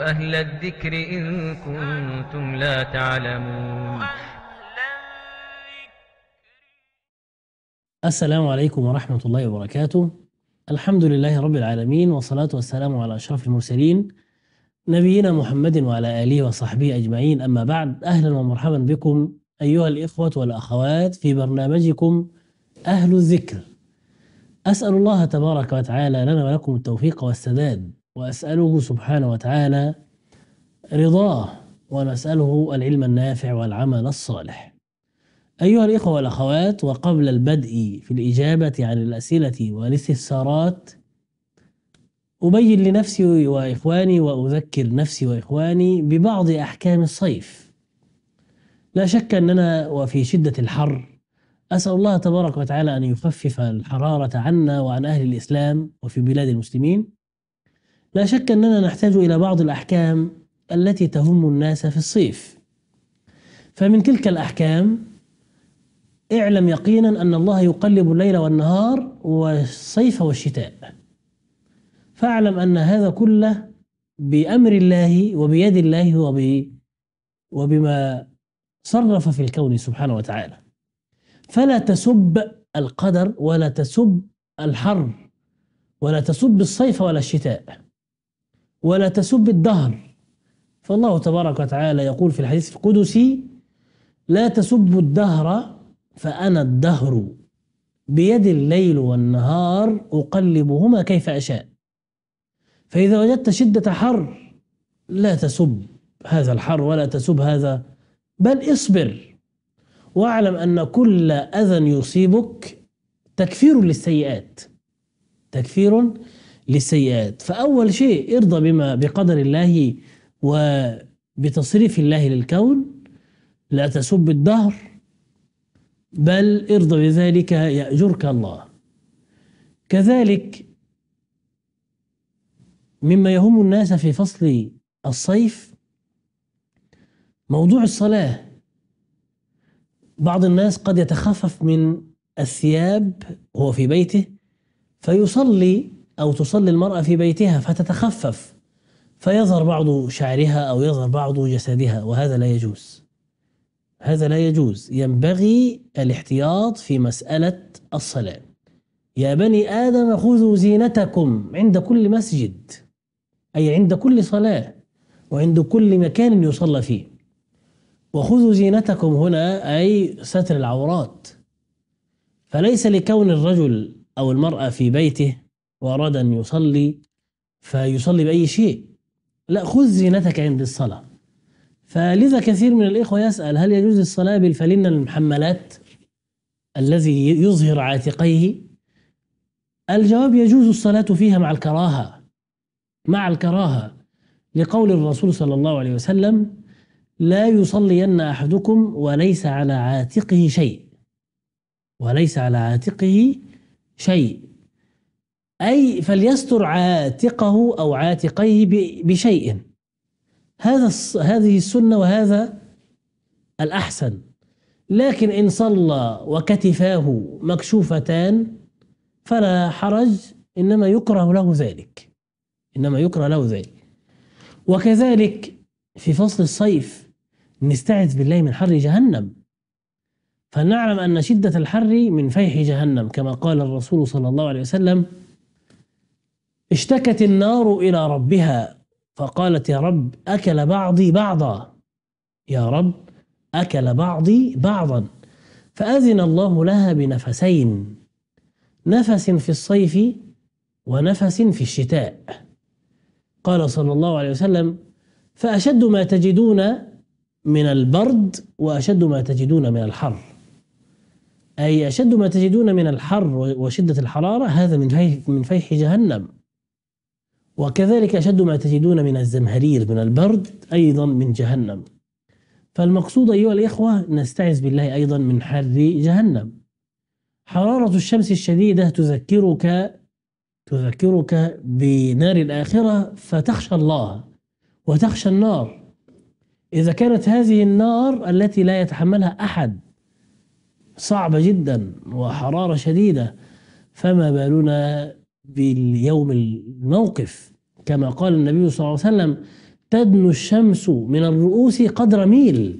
أهل الذكر إن كنتم لا تعلمون السلام عليكم ورحمة الله وبركاته الحمد لله رب العالمين والصلاة والسلام على أشرف المرسلين نبينا محمد وعلى آله وصحبه أجمعين أما بعد أهلا ومرحبا بكم أيها الإخوة والأخوات في برنامجكم أهل الذكر أسأل الله تبارك وتعالى لنا ولكم التوفيق والسداد وأسأله سبحانه وتعالى رضاه ونسأله العلم النافع والعمل الصالح أيها الإخوة والأخوات وقبل البدء في الإجابة عن الأسئلة والاستفسارات أبين لنفسي وإخواني وأذكر نفسي وإخواني ببعض أحكام الصيف لا شك أننا وفي شدة الحر أسأل الله تبارك وتعالى أن يخفف الحرارة عنا وعن أهل الإسلام وفي بلاد المسلمين لا شك أننا نحتاج إلى بعض الأحكام التي تهم الناس في الصيف فمن تلك الأحكام اعلم يقينا أن الله يقلب الليل والنهار والصيف والشتاء فاعلم أن هذا كله بأمر الله وبيد الله وب وبما صرف في الكون سبحانه وتعالى فلا تسب القدر ولا تسب الحر ولا تسب الصيف ولا الشتاء ولا تسب الدهر فالله تبارك وتعالى يقول في الحديث القدسي لا تسبوا الدهر فأنا الدهر بيد الليل والنهار أقلبهما كيف أشاء فإذا وجدت شدة حر لا تسب هذا الحر ولا تسب هذا بل اصبر واعلم أن كل أذى يصيبك تكفير للسيئات تكفير للسيئات فأول شيء ارضى بما بقدر الله وبتصريف الله للكون لا تسب الدهر بل ارضى بذلك يأجرك الله كذلك مما يهم الناس في فصل الصيف موضوع الصلاة بعض الناس قد يتخفف من الثياب وهو في بيته فيصلي أو تصلي المرأة في بيتها فتتخفف فيظهر بعض شعرها أو يظهر بعض جسدها وهذا لا يجوز هذا لا يجوز ينبغي الاحتياط في مسألة الصلاة يا بني آدم خذوا زينتكم عند كل مسجد أي عند كل صلاة وعند كل مكان يصلى فيه وخذوا زينتكم هنا أي ستر العورات فليس لكون الرجل أو المرأة في بيته وأراد أن يصلي فيصلي بأي شيء لا خذ زينتك عند الصلاة فلذا كثير من الإخوة يسأل هل يجوز الصلاة بالفلين المحملات الذي يظهر عاتقيه الجواب يجوز الصلاة فيها مع الكراهة مع الكراهة لقول الرسول صلى الله عليه وسلم لا يصلين أحدكم وليس على عاتقه شيء وليس على عاتقه شيء أي فليستر عاتقه أو عاتقيه بشيء هذا هذه السنة وهذا الأحسن لكن إن صلى وكتفاه مكشوفتان فلا حرج إنما يكره له ذلك إنما يكره له ذلك وكذلك في فصل الصيف نستعذ بالله من حر جهنم فنعلم أن شدة الحر من فيح جهنم كما قال الرسول صلى الله عليه وسلم اشتكت النار إلى ربها فقالت يا رب أكل بعضي بعضا يا رب أكل بعضي بعضا فأذن الله لها بنفسين نفس في الصيف ونفس في الشتاء قال صلى الله عليه وسلم فأشد ما تجدون من البرد وأشد ما تجدون من الحر أي أشد ما تجدون من الحر وشدة الحرارة هذا من فيح, من فيح جهنم وكذلك أشد ما تجدون من الزمهرير من البرد أيضا من جهنم فالمقصود أيها الإخوة نستعذ بالله أيضا من حر جهنم حرارة الشمس الشديدة تذكرك تذكرك بنار الآخرة فتخشى الله وتخشى النار إذا كانت هذه النار التي لا يتحملها أحد صعبة جدا وحرارة شديدة فما بالنا باليوم الموقف كما قال النبي صلى الله عليه وسلم تدنو الشمس من الرؤوس قدر ميل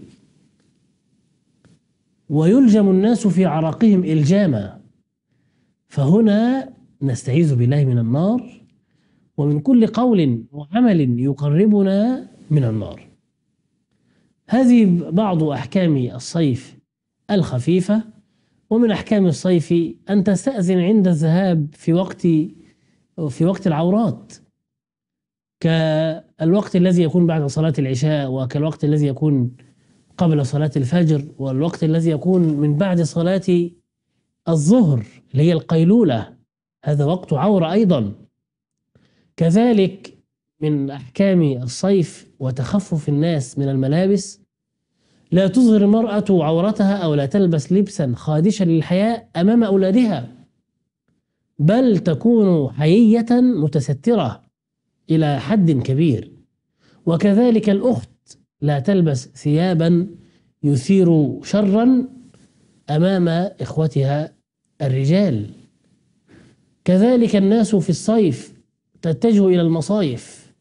ويلجم الناس في عرقهم الجاما فهنا نستعيذ بالله من النار ومن كل قول وعمل يقربنا من النار هذه بعض احكام الصيف الخفيفه ومن أحكام الصيف أن تستأذن عند الذهاب في وقت في وقت العورات كالوقت الذي يكون بعد صلاة العشاء وكالوقت الذي يكون قبل صلاة الفجر والوقت الذي يكون من بعد صلاة الظهر اللي هي القيلولة هذا وقت عورة أيضا كذلك من أحكام الصيف وتخفف الناس من الملابس لا تظهر المرأة عورتها أو لا تلبس لبسا خادشا للحياة أمام أولادها بل تكون حيية متسترة إلى حد كبير وكذلك الأخت لا تلبس ثيابا يثير شرا أمام إخوتها الرجال كذلك الناس في الصيف تتجه إلى المصايف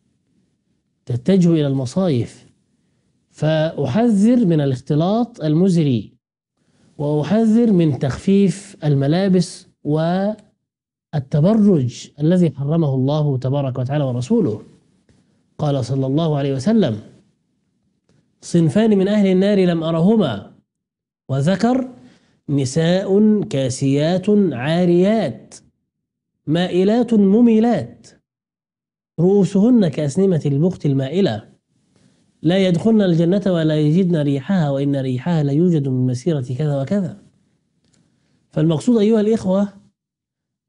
تتجه إلى المصايف فأحذر من الاختلاط المزري وأحذر من تخفيف الملابس والتبرج الذي حرمه الله تبارك وتعالى ورسوله قال صلى الله عليه وسلم صنفان من أهل النار لم أرهما وذكر نساء كاسيات عاريات مائلات مميلات رؤوسهن كأسنمة البخت المائلة لا يدخلن الجنة ولا يجدن ريحها وإن ريحها لا يوجد من مسيرة كذا وكذا فالمقصود أيها الإخوة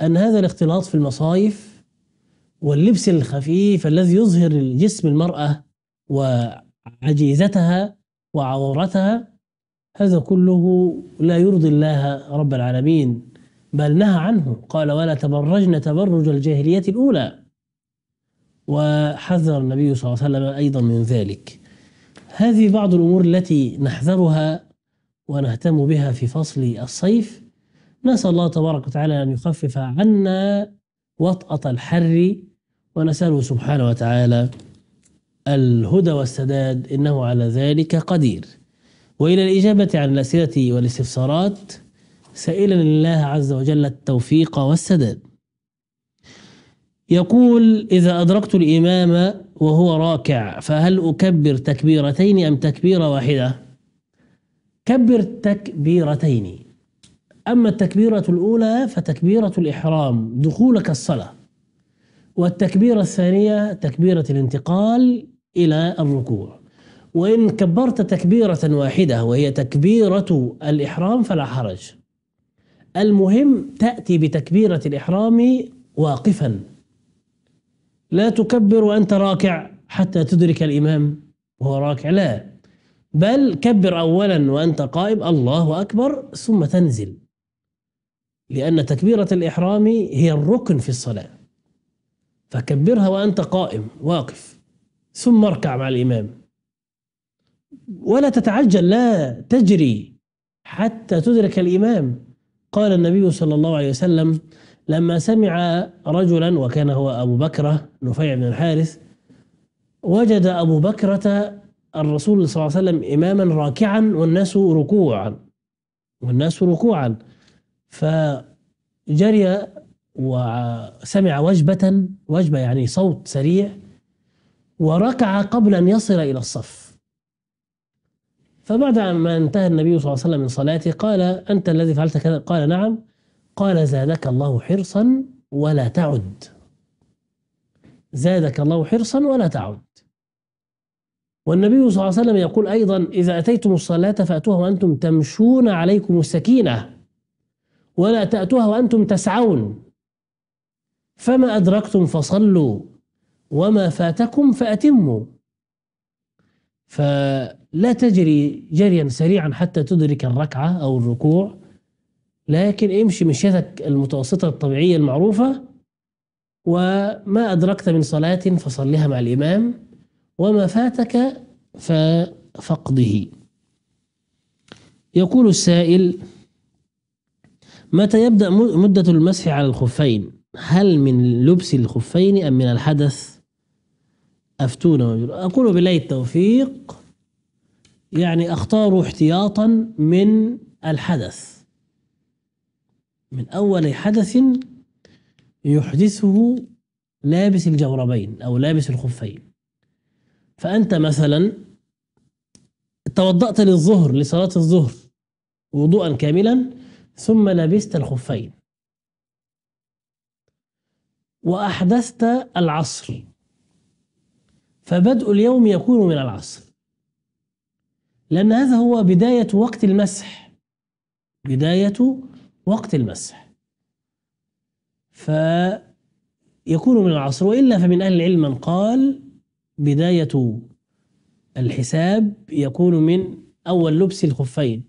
أن هذا الاختلاط في المصايف واللبس الخفيف الذي يظهر جسم المرأة وعجيزتها وعورتها هذا كله لا يرضي الله رب العالمين بل نهى عنه قال ولا تبرجن تبرج الجاهلية الأولى وحذر النبي صلى الله عليه وسلم أيضا من ذلك هذه بعض الأمور التي نحذرها ونهتم بها في فصل الصيف نسأل الله تبارك وتعالى أن يخفف عنا وطأة الحر ونسأله سبحانه وتعالى الهدى والسداد إنه على ذلك قدير وإلى الإجابة عن الأسئلة والاستفسارات سائلا الله عز وجل التوفيق والسداد يقول إذا أدركت الإمام وهو راكع فهل أكبر تكبيرتين أم تكبيرة واحدة كبر تكبيرتين أما التكبيرة الأولى فتكبيرة الإحرام دخولك الصلاة والتكبيرة الثانية تكبيرة الانتقال إلى الركوع وإن كبرت تكبيرة واحدة وهي تكبيرة الإحرام فلا حرج المهم تأتي بتكبيرة الإحرام واقفا لا تكبر وأنت راكع حتى تدرك الإمام وهو راكع لا بل كبر أولا وأنت قائم الله أكبر ثم تنزل لأن تكبيرة الإحرام هي الركن في الصلاة فكبرها وأنت قائم واقف ثم اركع مع الإمام ولا تتعجل لا تجري حتى تدرك الإمام قال النبي صلى الله عليه وسلم لما سمع رجلا وكان هو أبو بكرة نفيع بن الحارث وجد أبو بكرة الرسول صلى الله عليه وسلم إماما راكعا والناس ركوعا والناس ركوعا فجري وسمع وجبة وجبة يعني صوت سريع وركع قبل أن يصل إلى الصف فبعد ما انتهى النبي صلى الله عليه وسلم من صلاته قال أنت الذي فعلت كذا قال نعم قال زادك الله حرصا ولا تعد زادك الله حرصا ولا تعد والنبي صلى الله عليه وسلم يقول أيضا إذا أتيتم الصلاة فأتوها وأنتم تمشون عليكم السكينة ولا تأتوها وأنتم تسعون فما أدركتم فصلوا وما فاتكم فأتموا فلا تجري جريا سريعا حتى تدرك الركعة أو الركوع لكن امشي مشيتك المتوسطة الطبيعية المعروفة وما أدركت من صلاة فصلها مع الإمام وما فاتك ففقده يقول السائل متى يبدأ مدة المسح على الخفين هل من لبس الخفين أم من الحدث أفتونا أقول بالله التوفيق يعني أختار احتياطا من الحدث من أول حدث يحدثه لابس الجوربين أو لابس الخفين فأنت مثلا توضأت للظهر لصلاة الظهر وضوءا كاملا ثم لبست الخفين وأحدثت العصر فبدء اليوم يكون من العصر لأن هذا هو بداية وقت المسح بداية وقت المسح فيكون من العصر وإلا فمن أهل العلم من قال بداية الحساب يكون من أول لبس الخفين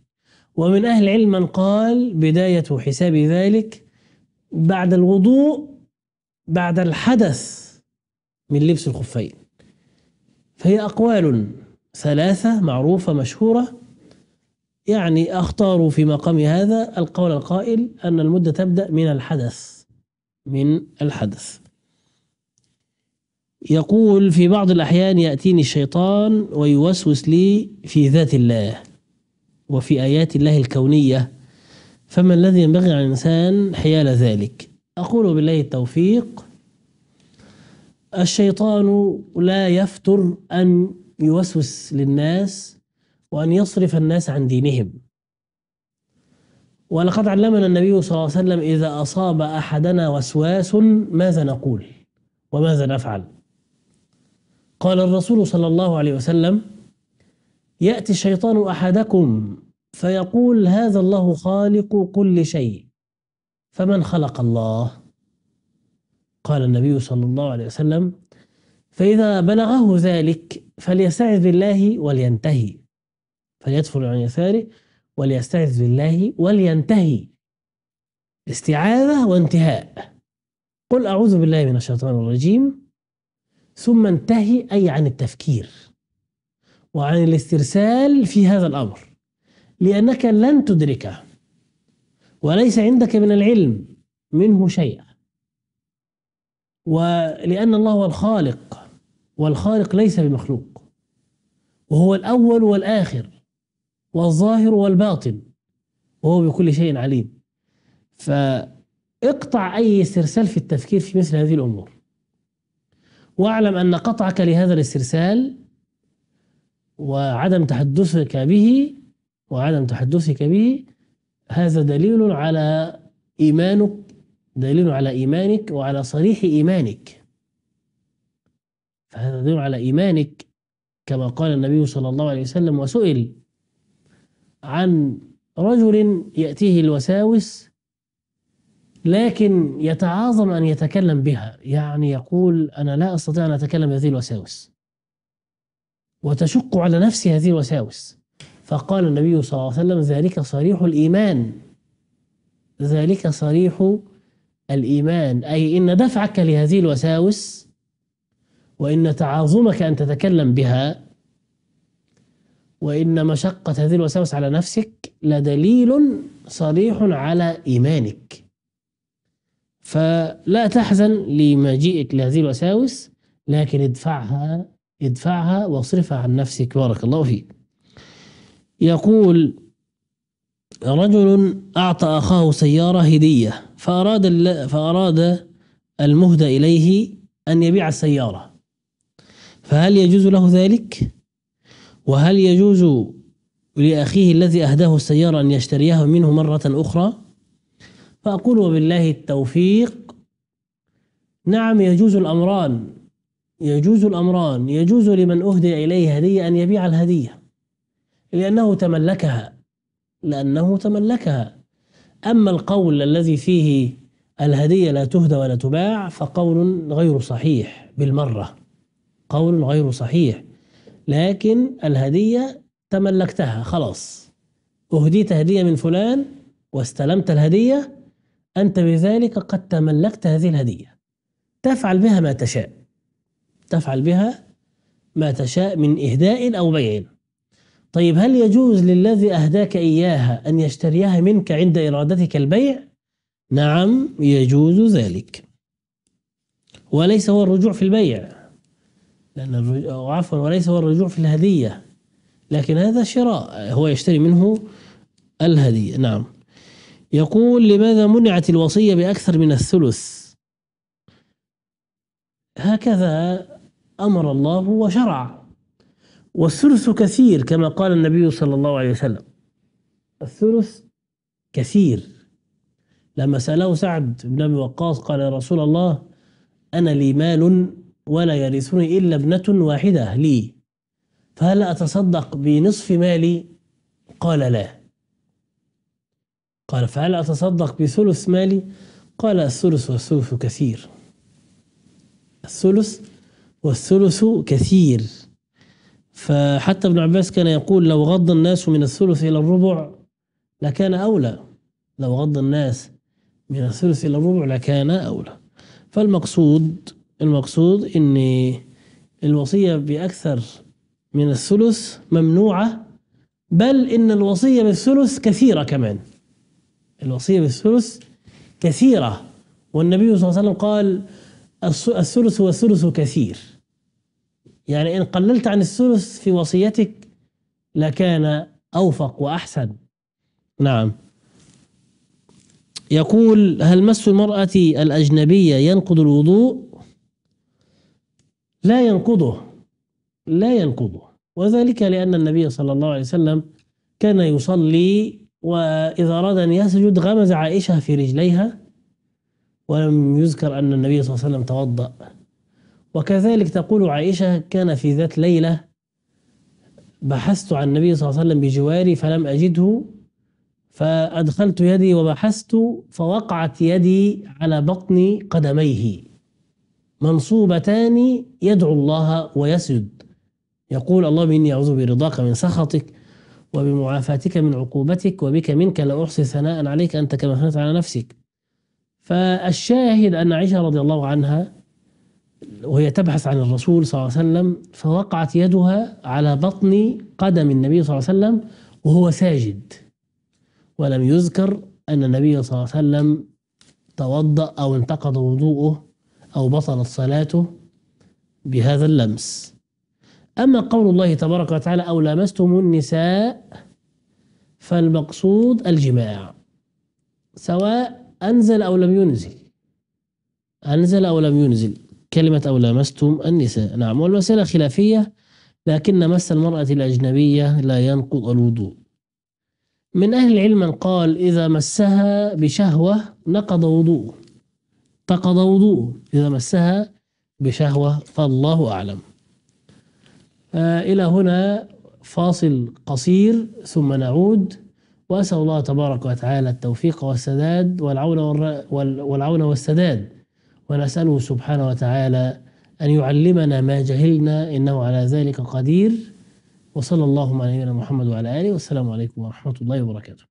ومن أهل العلم من قال بداية حساب ذلك بعد الوضوء بعد الحدث من لبس الخفين فهي أقوال ثلاثة معروفة مشهورة يعني أختار في مقام هذا القول القائل أن المدة تبدأ من الحدث من الحدث يقول في بعض الأحيان يأتيني الشيطان ويوسوس لي في ذات الله وفي آيات الله الكونية فما الذي ينبغي على الإنسان حيال ذلك أقول بالله التوفيق الشيطان لا يفتر أن يوسوس للناس وأن يصرف الناس عن دينهم ولقد علمنا النبي صلى الله عليه وسلم إذا أصاب أحدنا وسواس ماذا نقول وماذا نفعل قال الرسول صلى الله عليه وسلم يأتي الشيطان أحدكم فيقول هذا الله خالق كل شيء فمن خلق الله قال النبي صلى الله عليه وسلم فإذا بلغه ذلك فليستعذ بالله ولينتهي فليدخل عن يساره وليستعذ بالله ولينتهي استعاذة وانتهاء قل أعوذ بالله من الشيطان الرجيم ثم انتهي أي عن التفكير وعن الاسترسال في هذا الأمر لأنك لن تدركه وليس عندك من العلم منه شيء ولأن الله هو الخالق والخالق ليس بمخلوق وهو الأول والآخر والظاهر والباطن وهو بكل شيء عليم فاقطع أي استرسال في التفكير في مثل هذه الأمور واعلم أن قطعك لهذا الاسترسال وعدم تحدثك به وعدم تحدثك به هذا دليل على إيمانك دليل على إيمانك وعلى صريح إيمانك فهذا دليل على إيمانك كما قال النبي صلى الله عليه وسلم وسئل عن رجل يأتيه الوساوس لكن يتعاظم أن يتكلم بها يعني يقول أنا لا أستطيع أن أتكلم بهذه الوساوس وتشق على نفسي هذه الوساوس فقال النبي صلى الله عليه وسلم ذلك صريح الإيمان ذلك صريح الإيمان أي إن دفعك لهذه الوساوس وإن تعاظمك أن تتكلم بها وإن مشقة هذه الوساوس على نفسك لدليل صريح على إيمانك فلا تحزن لمجيئك لهذه الوساوس لكن ادفعها ادفعها واصرفها عن نفسك بارك الله فيك يقول رجل أعطى أخاه سيارة هدية فأراد فأراد المهدى إليه أن يبيع السيارة فهل يجوز له ذلك؟ وهل يجوز لأخيه الذي أهداه السيارة أن يشتريها منه مرة أخرى فأقول وبالله التوفيق نعم يجوز الأمران يجوز الأمران يجوز لمن أهدي إليه هدية أن يبيع الهدية لأنه تملكها لأنه تملكها أما القول الذي فيه الهدية لا تهدى ولا تباع فقول غير صحيح بالمرة قول غير صحيح لكن الهدية تملكتها خلاص أهديت هدية من فلان واستلمت الهدية أنت بذلك قد تملكت هذه الهدية تفعل بها ما تشاء تفعل بها ما تشاء من إهداء أو بيع طيب هل يجوز للذي أهداك إياها أن يشتريها منك عند إرادتك البيع؟ نعم يجوز ذلك وليس هو الرجوع في البيع لأن عفوا وليس هو الرجوع في الهدية لكن هذا شراء هو يشتري منه الهدية نعم يقول لماذا منعت الوصية بأكثر من الثلث هكذا أمر الله وشرع والثلث كثير كما قال النبي صلى الله عليه وسلم الثلث كثير لما سأله سعد بن أبي وقاص قال يا رسول الله أنا لي مال ولا يرثني إلا ابنة واحدة لي فهل أتصدق بنصف مالي قال لا قال فهل أتصدق بثلث مالي قال الثلث والثلث كثير الثلث والثلث كثير فحتى ابن عباس كان يقول لو غض الناس من الثلث إلى الربع لكان أولى لو غض الناس من الثلث إلى الربع لكان أولى فالمقصود المقصود ان الوصية بأكثر من الثلث ممنوعة بل ان الوصية بالثلث كثيرة كمان الوصية بالثلث كثيرة والنبي صلى الله عليه وسلم قال الثلث والثلث كثير يعني إن قللت عن الثلث في وصيتك لكان أوفق وأحسن نعم يقول هل مس المرأة الأجنبية ينقض الوضوء لا ينقضه لا ينقضه وذلك لأن النبي صلى الله عليه وسلم كان يصلي وإذا أراد أن يسجد غمز عائشة في رجليها ولم يذكر أن النبي صلى الله عليه وسلم توضأ وكذلك تقول عائشة كان في ذات ليلة بحثت عن النبي صلى الله عليه وسلم بجواري فلم أجده فأدخلت يدي وبحثت فوقعت يدي على بطن قدميه منصوبتان يدعو الله ويسجد يقول اللهم إني أعوذ برضاك من سخطك وبمعافاتك من عقوبتك وبك منك لا أحصي ثناء عليك أنت كما ثنت على نفسك فالشاهد أن عائشة رضي الله عنها وهي تبحث عن الرسول صلى الله عليه وسلم فوقعت يدها على بطن قدم النبي صلى الله عليه وسلم وهو ساجد ولم يذكر أن النبي صلى الله عليه وسلم توضأ أو انتقض وضوءه أو بطلت صلاته بهذا اللمس أما قول الله تبارك وتعالى أو لمستم النساء فالمقصود الجماع سواء أنزل أو لم ينزل أنزل أو لم ينزل كلمة أو لمستم النساء نعم والمسألة خلافية لكن مس المرأة الأجنبية لا ينقض الوضوء من أهل العلم من قال إذا مسها بشهوة نقض وضوءه فقد وضوءه إذا مسها بشهوة فالله أعلم آه، إلى هنا فاصل قصير ثم نعود وأسأل الله تبارك وتعالى التوفيق والسداد والعون والعون والسداد ونسأله سبحانه وتعالى أن يعلمنا ما جهلنا إنه على ذلك قدير وصلى الله على نبينا محمد وعلى آله والسلام عليكم ورحمة الله وبركاته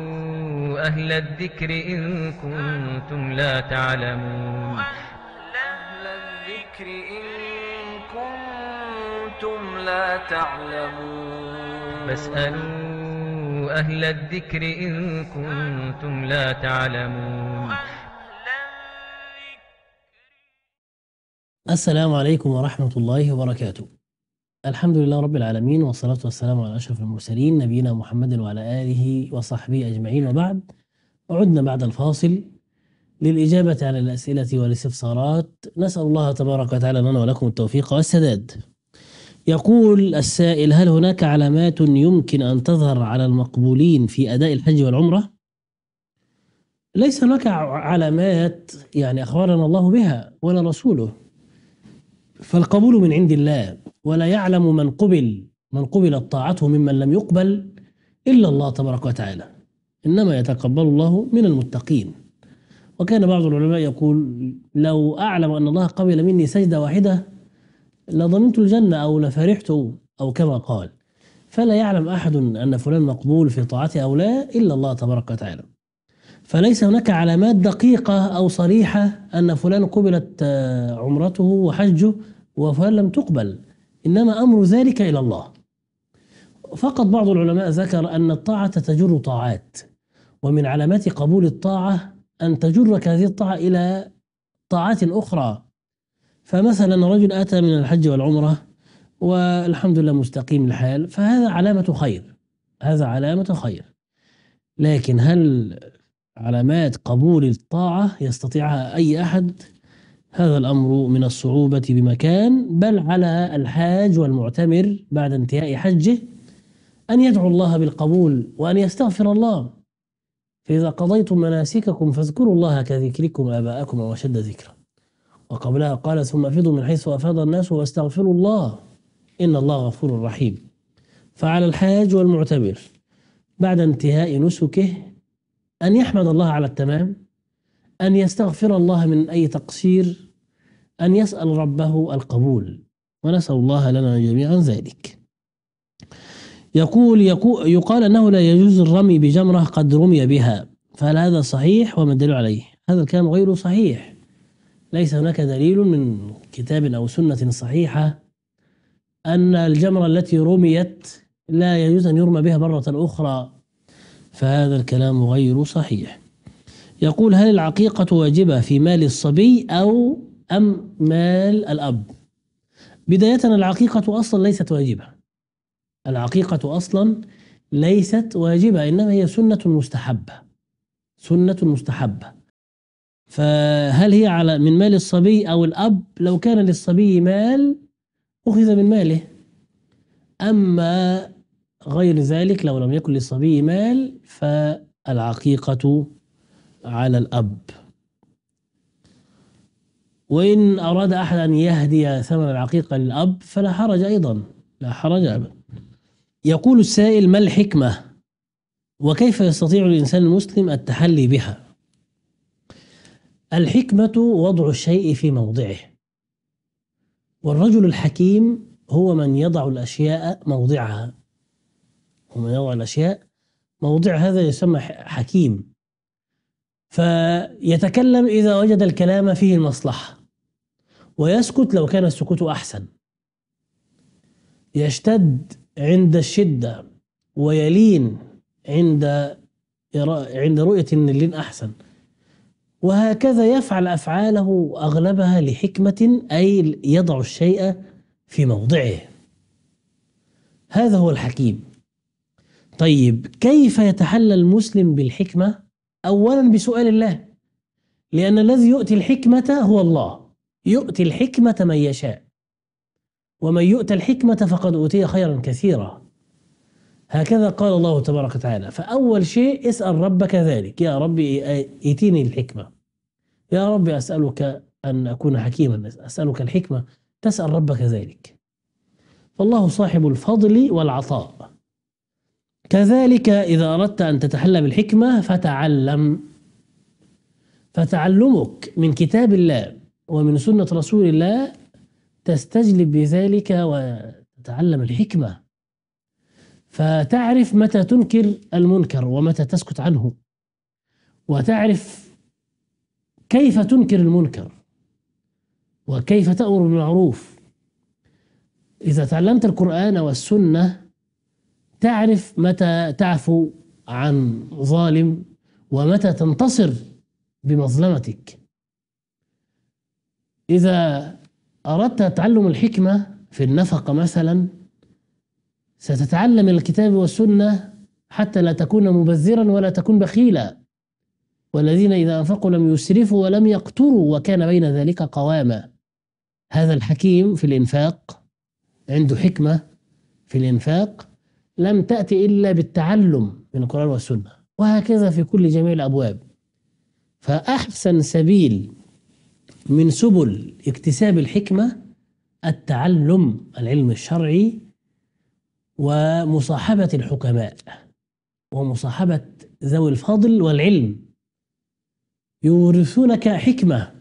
أهل الذكر إن كنتم لا تعلمون أهل الذكر إن كنتم لا تعلمون فاسألوا أهل الذكر إن كنتم لا تعلمون السلام عليكم ورحمة الله وبركاته الحمد لله رب العالمين والصلاة والسلام على أشرف المرسلين نبينا محمد وعلى آله وصحبه أجمعين وبعد عدنا بعد الفاصل للإجابة على الأسئلة والاستفسارات نسأل الله تبارك وتعالى لنا ولكم التوفيق والسداد يقول السائل هل هناك علامات يمكن أن تظهر على المقبولين في أداء الحج والعمرة؟ ليس هناك علامات يعني أخبرنا الله بها ولا رسوله فالقبول من عند الله ولا يعلم من قبل من قبلت طاعته ممن لم يقبل إلا الله تبارك وتعالى إنما يتقبل الله من المتقين وكان بعض العلماء يقول لو أعلم أن الله قبل مني سجدة واحدة لظننت الجنة أو لفرحت أو كما قال فلا يعلم أحد أن فلان مقبول في طاعته أو لا إلا الله تبارك وتعالى فليس هناك علامات دقيقة أو صريحة أن فلان قبلت آه، عمرته وحجه وفلان لم تقبل إنما أمر ذلك إلى الله فقط بعض العلماء ذكر أن الطاعة تجر طاعات ومن علامات قبول الطاعة أن تجرك هذه الطاعة إلى طاعات أخرى فمثلا رجل أتى من الحج والعمرة والحمد لله مستقيم الحال فهذا علامة خير هذا علامة خير لكن هل علامات قبول الطاعة يستطيعها أي أحد هذا الأمر من الصعوبة بمكان بل على الحاج والمعتمر بعد انتهاء حجه أن يدعو الله بالقبول وأن يستغفر الله فإذا قضيتم مناسككم فاذكروا الله كذكركم آباءكم أو أشد ذكرا وقبلها قال ثم أفضوا من حيث أفاض الناس واستغفروا الله إن الله غفور رحيم فعلى الحاج والمعتمر بعد انتهاء نسكه أن يحمد الله على التمام أن يستغفر الله من أي تقصير أن يسأل ربه القبول ونسأل الله لنا جميعا ذلك يقول, يقول يقال أنه لا يجوز الرمي بجمرة قد رمي بها فهل هذا صحيح وما الدليل عليه هذا الكلام غير صحيح ليس هناك دليل من كتاب أو سنة صحيحة أن الجمرة التي رميت لا يجوز أن يرمى بها مرة أخرى فهذا الكلام غير صحيح يقول هل العقيقة واجبة في مال الصبي أو أم مال الأب بداية العقيقة أصلا ليست واجبة العقيقة أصلا ليست واجبة إنما هي سنة مستحبة سنة مستحبة فهل هي على من مال الصبي أو الأب لو كان للصبي مال أخذ من ماله أما غير ذلك لو لم يكن للصبي مال فالعقيقة على الأب وإن أراد أحد أن يهدي ثمن العقيقة للأب فلا حرج أيضا لا حرج أبدا يقول السائل ما الحكمة وكيف يستطيع الإنسان المسلم التحلي بها الحكمة وضع الشيء في موضعه والرجل الحكيم هو من يضع الأشياء موضعها هو من يضع الأشياء موضع هذا يسمى حكيم فيتكلم إذا وجد الكلام فيه المصلحة ويسكت لو كان السكوت أحسن يشتد عند الشدة ويلين عند عند رؤية أن اللين أحسن وهكذا يفعل أفعاله أغلبها لحكمة أي يضع الشيء في موضعه هذا هو الحكيم طيب كيف يتحلى المسلم بالحكمة أولا بسؤال الله لأن الذي يؤتي الحكمة هو الله يؤتي الحكمة من يشاء ومن يؤتى الحكمة فقد أوتي خيرا كثيرا هكذا قال الله تبارك وتعالى فأول شيء اسأل ربك ذلك يا ربي ائتيني الحكمة يا ربي أسألك أن أكون حكيما أسألك الحكمة تسأل ربك ذلك فالله صاحب الفضل والعطاء كذلك إذا أردت أن تتحلى بالحكمة فتعلم فتعلمك من كتاب الله ومن سنة رسول الله تستجلب بذلك وتتعلم الحكمة فتعرف متى تنكر المنكر ومتى تسكت عنه وتعرف كيف تنكر المنكر وكيف تأمر بالمعروف إذا تعلمت القرآن والسنة تعرف متى تعفو عن ظالم ومتى تنتصر بمظلمتك إذا أردت تعلم الحكمة في النفقة مثلا ستتعلم الكتاب والسنة حتى لا تكون مبذرا ولا تكون بخيلا والذين إذا أنفقوا لم يسرفوا ولم يقتروا وكان بين ذلك قواما هذا الحكيم في الإنفاق عنده حكمة في الإنفاق لم تأتي إلا بالتعلم من القرآن والسنة وهكذا في كل جميع الأبواب فأحسن سبيل من سبل اكتساب الحكمة التعلم العلم الشرعي ومصاحبة الحكماء ومصاحبة ذوي الفضل والعلم يورثونك حكمة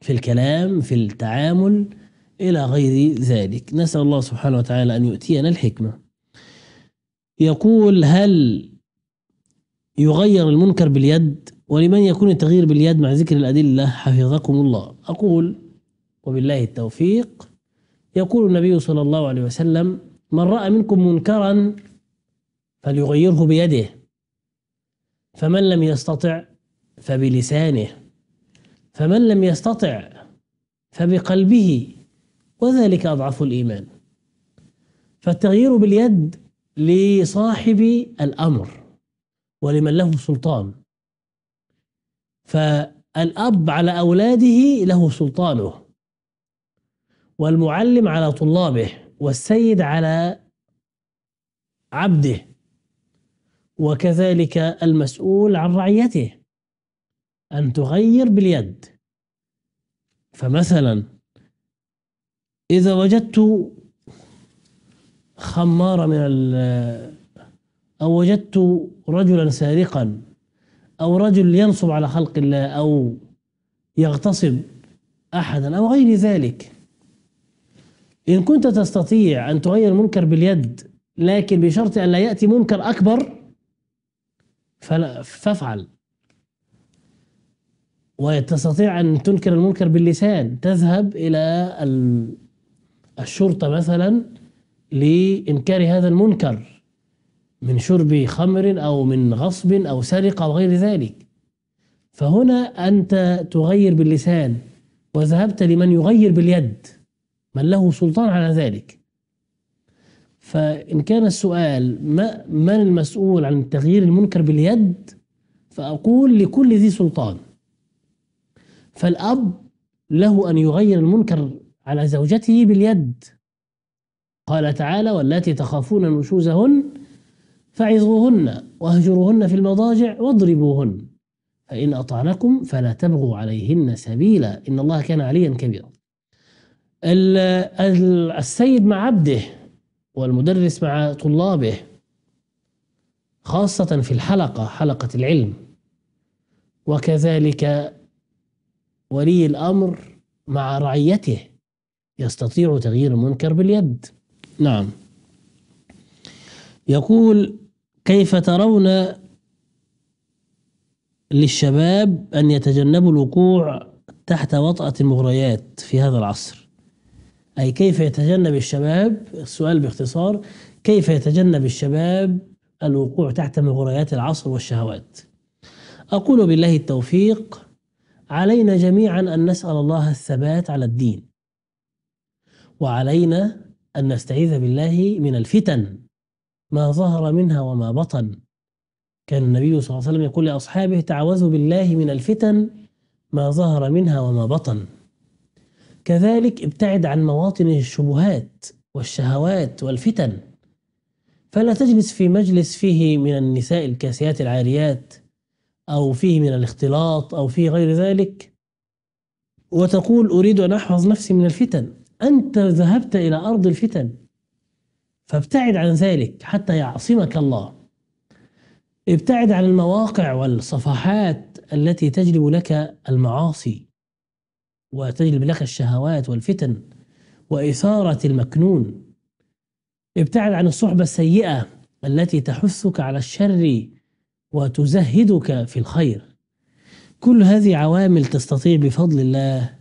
في الكلام في التعامل إلى غير ذلك نسأل الله سبحانه وتعالى أن يؤتينا الحكمة يقول هل يغير المنكر باليد ولمن يكون التغيير باليد مع ذكر الأدلة حفظكم الله أقول وبالله التوفيق يقول النبي صلى الله عليه وسلم من رأى منكم منكرا فليغيره بيده فمن لم يستطع فبلسانه فمن لم يستطع فبقلبه وذلك أضعف الإيمان فالتغيير باليد لصاحب الأمر ولمن له سلطان فالأب على أولاده له سلطانه والمعلم على طلابه والسيد على عبده وكذلك المسؤول عن رعيته أن تغير باليد فمثلا إذا وجدت خمارة من ال أو وجدت رجلا سارقا أو رجل ينصب على خلق الله أو يغتصب أحدا أو غير ذلك إن كنت تستطيع أن تغير المنكر باليد لكن بشرط أن لا يأتي منكر أكبر فلا فافعل وتستطيع أن تنكر المنكر باللسان تذهب إلى الشرطة مثلا لإنكار هذا المنكر من شرب خمر أو من غصب أو سرقة أو غير ذلك فهنا أنت تغير باللسان وذهبت لمن يغير باليد من له سلطان على ذلك فإن كان السؤال ما من المسؤول عن تغيير المنكر باليد فأقول لكل ذي سلطان فالأب له أن يغير المنكر على زوجته باليد قال تعالى واللاتي تخافون نشوزهن فعظوهن واهجروهن في المضاجع واضربوهن فإن أطعنكم فلا تبغوا عليهن سبيلا إن الله كان عليا كبيرا السيد مع عبده والمدرس مع طلابه خاصة في الحلقة حلقة العلم وكذلك ولي الأمر مع رعيته يستطيع تغيير المنكر باليد نعم يقول كيف ترون للشباب أن يتجنبوا الوقوع تحت وطأة المغريات في هذا العصر أي كيف يتجنب الشباب السؤال باختصار كيف يتجنب الشباب الوقوع تحت مغريات العصر والشهوات أقول بالله التوفيق علينا جميعا أن نسأل الله الثبات على الدين وعلينا أن نستعيذ بالله من الفتن ما ظهر منها وما بطن كان النبي صلى الله عليه وسلم يقول لأصحابه تعوذوا بالله من الفتن ما ظهر منها وما بطن كذلك ابتعد عن مواطن الشبهات والشهوات والفتن فلا تجلس في مجلس فيه من النساء الكاسيات العاريات أو فيه من الاختلاط أو فيه غير ذلك وتقول أريد أن أحفظ نفسي من الفتن أنت ذهبت إلى أرض الفتن فابتعد عن ذلك حتى يعصمك الله ابتعد عن المواقع والصفحات التي تجلب لك المعاصي وتجلب لك الشهوات والفتن وإثارة المكنون ابتعد عن الصحبة السيئة التي تحثك على الشر وتزهدك في الخير كل هذه عوامل تستطيع بفضل الله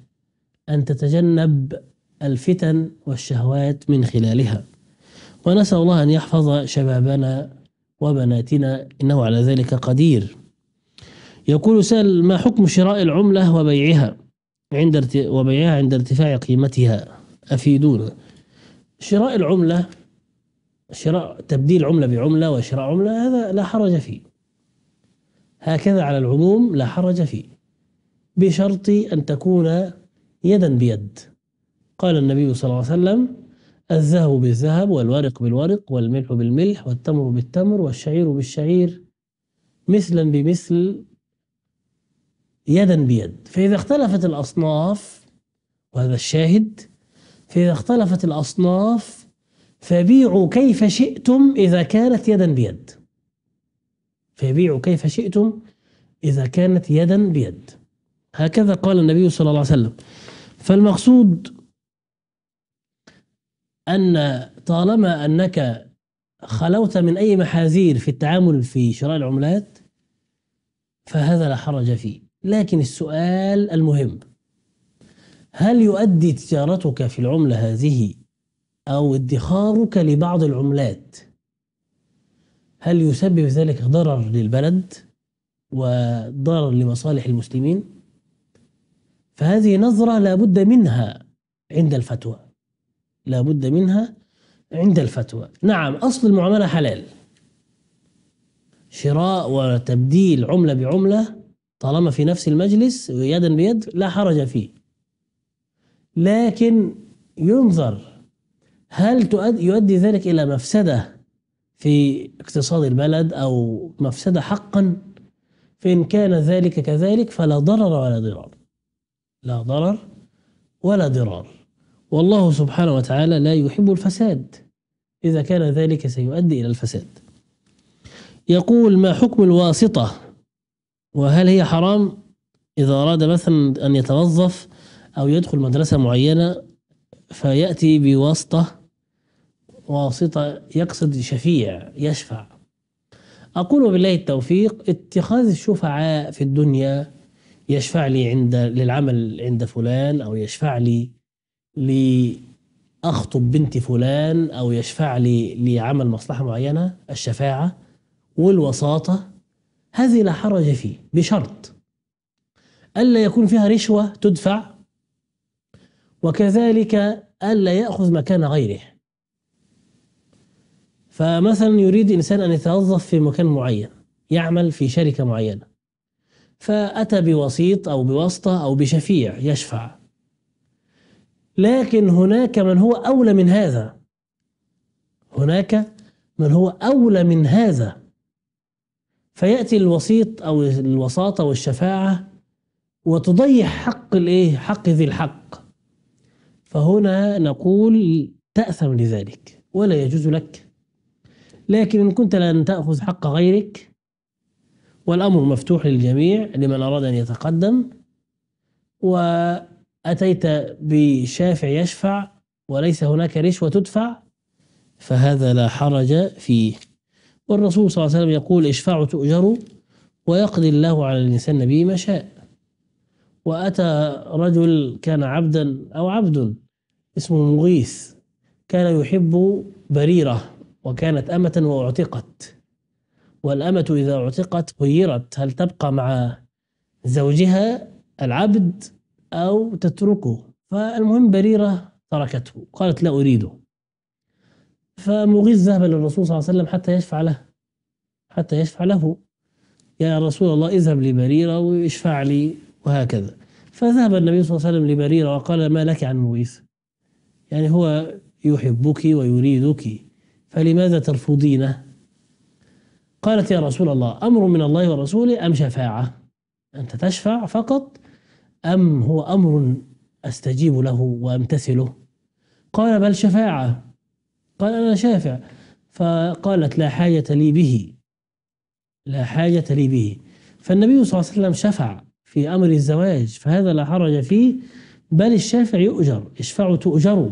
أن تتجنب الفتن والشهوات من خلالها ونسأل الله أن يحفظ شبابنا وبناتنا إنه على ذلك قدير يقول سأل ما حكم شراء العملة وبيعها عند وبيعها عند ارتفاع قيمتها أفيدونا شراء العملة شراء تبديل عملة بعملة وشراء عملة هذا لا حرج فيه هكذا على العموم لا حرج فيه بشرط أن تكون يدا بيد قال النبي صلى الله عليه وسلم الذهب بالذهب والورق بالورق والملح بالملح والتمر بالتمر والشعير بالشعير مثلا بمثل يدا بيد فإذا اختلفت الأصناف وهذا الشاهد فإذا اختلفت الأصناف فبيعوا كيف شئتم إذا كانت يدا بيد فيبيعوا كيف شئتم إذا كانت يدا بيد هكذا قال النبي صلى الله عليه وسلم فالمقصود أن طالما أنك خلوت من أي محاذير في التعامل في شراء العملات فهذا لا حرج فيه لكن السؤال المهم هل يؤدي تجارتك في العملة هذه أو ادخارك لبعض العملات هل يسبب ذلك ضرر للبلد وضرر لمصالح المسلمين فهذه نظرة لابد منها عند الفتوى لا بد منها عند الفتوى نعم أصل المعاملة حلال شراء وتبديل عملة بعملة طالما في نفس المجلس يدا بيد لا حرج فيه لكن ينظر هل يؤدي ذلك إلى مفسدة في اقتصاد البلد أو مفسدة حقا فإن كان ذلك كذلك فلا ضرر ولا ضرار لا ضرر ولا ضرار والله سبحانه وتعالى لا يحب الفساد إذا كان ذلك سيؤدي إلى الفساد يقول ما حكم الواسطة وهل هي حرام إذا أراد مثلا أن يتوظف أو يدخل مدرسة معينة فيأتي بواسطة واسطة يقصد شفيع يشفع أقول وبالله التوفيق اتخاذ الشفعاء في الدنيا يشفع لي عند للعمل عند فلان أو يشفع لي لأخطب بنت فلان أو يشفع لي لعمل مصلحة معينة الشفاعة والوساطة هذه لا حرج فيه بشرط ألا يكون فيها رشوة تدفع وكذلك ألا يأخذ مكان غيره فمثلا يريد إنسان أن يتوظف في مكان معين يعمل في شركة معينة فأتى بوسيط أو بواسطة أو بشفيع يشفع لكن هناك من هو أولى من هذا هناك من هو أولى من هذا فيأتي الوسيط أو الوساطة والشفاعة وتضيع حق الإيه؟ حق ذي الحق فهنا نقول تأثم لذلك ولا يجوز لك لكن إن كنت لن تأخذ حق غيرك والأمر مفتوح للجميع لمن أراد أن يتقدم و أتيت بشافع يشفع وليس هناك رشوة تدفع فهذا لا حرج فيه والرسول صلى الله عليه وسلم يقول اشفعوا تؤجروا ويقضي الله على الإنسان به ما شاء وأتى رجل كان عبدا أو عبد اسمه مغيث كان يحب بريرة وكانت أمة وأعتقت والأمة إذا أعتقت غيرت هل تبقى مع زوجها العبد أو تتركه فالمهم بريرة تركته قالت لا أريده فمغيث ذهب للرسول صلى الله عليه وسلم حتى يشفع له حتى يشفع له يا رسول الله اذهب لبريرة واشفع لي وهكذا فذهب النبي صلى الله عليه وسلم لبريرة وقال ما لك عن مغيث يعني هو يحبك ويريدك فلماذا ترفضينه قالت يا رسول الله أمر من الله ورسوله أم شفاعة أنت تشفع فقط أم هو أمر أستجيب له وأمتثله قال بل شفاعة قال أنا شافع فقالت لا حاجة لي به لا حاجة لي به فالنبي صلى الله عليه وسلم شفع في أمر الزواج فهذا لا حرج فيه بل الشافع يؤجر اشفعوا تؤجروا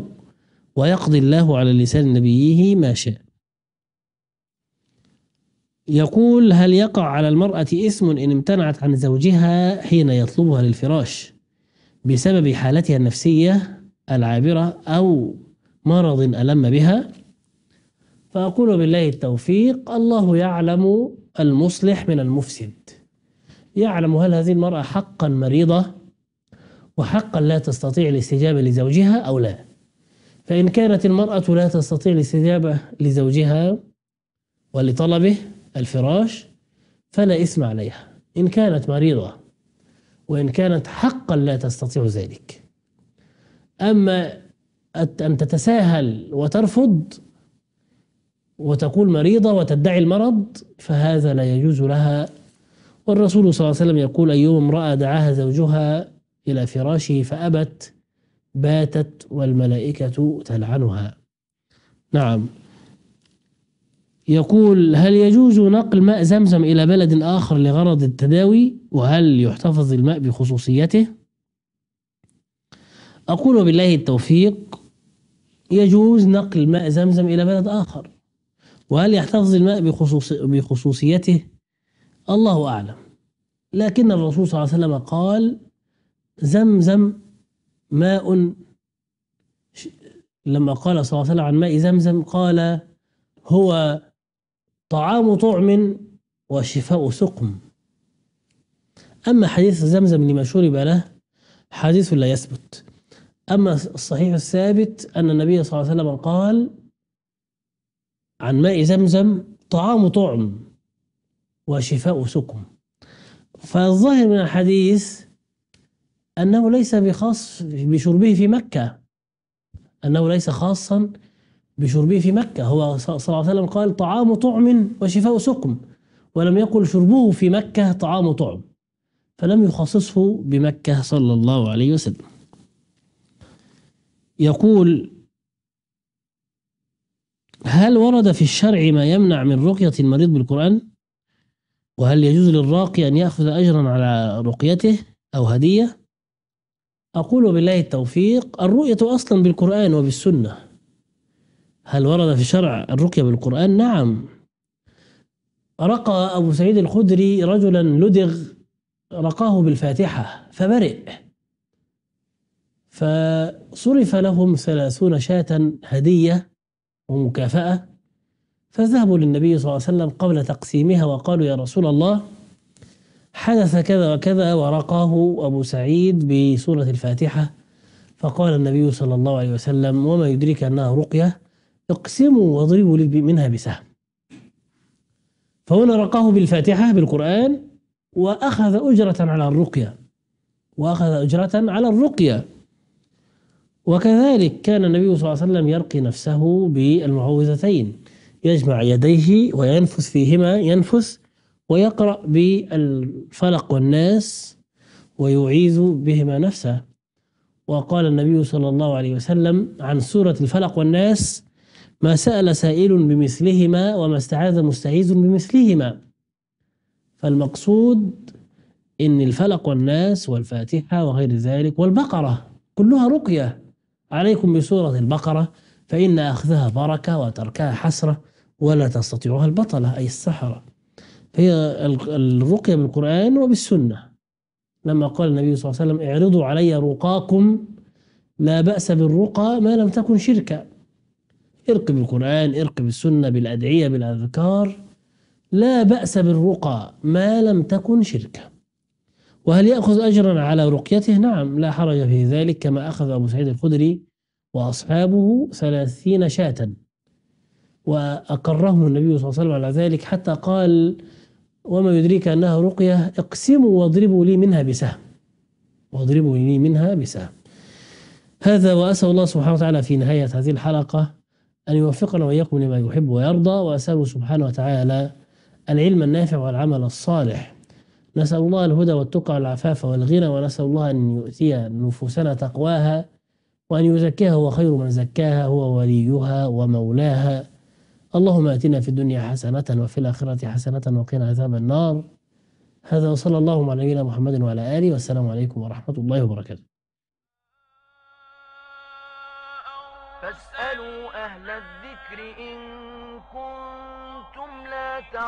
ويقضي الله على لسان نبيه ما شاء يقول هل يقع على المرأة اسم إن امتنعت عن زوجها حين يطلبها للفراش بسبب حالتها النفسية العابرة أو مرض ألم بها فأقول بالله التوفيق الله يعلم المصلح من المفسد يعلم هل هذه المرأة حقا مريضة وحقا لا تستطيع الاستجابة لزوجها أو لا فإن كانت المرأة لا تستطيع الاستجابة لزوجها ولطلبه الفراش فلا إثم عليها إن كانت مريضة وإن كانت حقا لا تستطيع ذلك أما أن تتساهل وترفض وتقول مريضة وتدعي المرض فهذا لا يجوز لها والرسول صلى الله عليه وسلم يقول أيوم امرأة دعاها زوجها إلى فراشه فأبت باتت والملائكة تلعنها نعم يقول هل يجوز نقل ماء زمزم إلى بلد آخر لغرض التداوي وهل يحتفظ الماء بخصوصيته أقول وبالله التوفيق يجوز نقل ماء زمزم إلى بلد آخر وهل يحتفظ الماء بخصوص بخصوصيته الله أعلم لكن الرسول صلى الله عليه وسلم قال زمزم ماء لما قال صلى الله عليه وسلم عن ماء زمزم قال هو طعام طعم وشفاء سقم أما حديث زمزم لما شرب له حديث لا يثبت أما الصحيح الثابت أن النبي صلى الله عليه وسلم قال عن ماء زمزم طعام طعم وشفاء سقم فالظاهر من الحديث أنه ليس بخاص بشربه في مكة أنه ليس خاصا بشربه في مكة هو صلى الله عليه وسلم قال طعام طعم وشفاء سقم ولم يقل شربه في مكة طعام طعم فلم يخصصه بمكة صلى الله عليه وسلم يقول هل ورد في الشرع ما يمنع من رقية المريض بالقرآن وهل يجوز للراقي أن يأخذ أجرا على رقيته أو هدية أقول بالله التوفيق الرؤية أصلا بالقرآن وبالسنة هل ورد في شرع الرقية بالقرآن؟ نعم رقى أبو سعيد الخدري رجلا لدغ رقاه بالفاتحة فبرئ فصرف لهم ثلاثون شاة هدية ومكافأة فذهبوا للنبي صلى الله عليه وسلم قبل تقسيمها وقالوا يا رسول الله حدث كذا وكذا ورقاه أبو سعيد بسورة الفاتحة فقال النبي صلى الله عليه وسلم وما يدريك أنها رقية اقسموا واضربوا منها بسهم فهنا رقاه بالفاتحة بالقرآن وأخذ أجرة على الرقية وأخذ أجرة على الرقية وكذلك كان النبي صلى الله عليه وسلم يرقي نفسه بالمعوذتين يجمع يديه وينفث فيهما ينفث ويقرأ بالفلق والناس ويعيذ بهما نفسه وقال النبي صلى الله عليه وسلم عن سورة الفلق والناس ما سأل سائل بمثلهما وما استعاذ مستعيذ بمثلهما فالمقصود إن الفلق والناس والفاتحة وغير ذلك والبقرة كلها رقية عليكم بسورة البقرة فإن أخذها بركة وتركها حسرة ولا تستطيعها البطلة أي السحرة فهي الرقية بالقرآن وبالسنة لما قال النبي صلى الله عليه وسلم اعرضوا علي رقاكم لا بأس بالرقى ما لم تكن شركا ارقي بالقرآن ارقي بالسنة بالأدعية بالأذكار لا بأس بالرقى ما لم تكن شركة وهل يأخذ أجرا على رقيته؟ نعم لا حرج في ذلك كما أخذ أبو سعيد الخدري وأصحابه ثلاثين شاة وأقرهم النبي صلى الله عليه وسلم على ذلك حتى قال وما يدريك أنها رقية اقسموا واضربوا لي منها بسهم واضربوا لي منها بسهم هذا وأسأل الله سبحانه وتعالى في نهاية هذه الحلقة أن يوفقنا وإياكم لما يحب ويرضى وأسأله سبحانه وتعالى العلم النافع والعمل الصالح نسأل الله الهدى والتقى والعفاف والغنى ونسأل الله أن يؤتي نفوسنا تقواها وأن يزكيها هو خير من زكاها هو وليها ومولاها اللهم آتنا في الدنيا حسنة وفي الآخرة حسنة وقنا عذاب النار هذا وصلى الله على نبينا محمد وعلى آله والسلام عليكم ورحمة الله وبركاته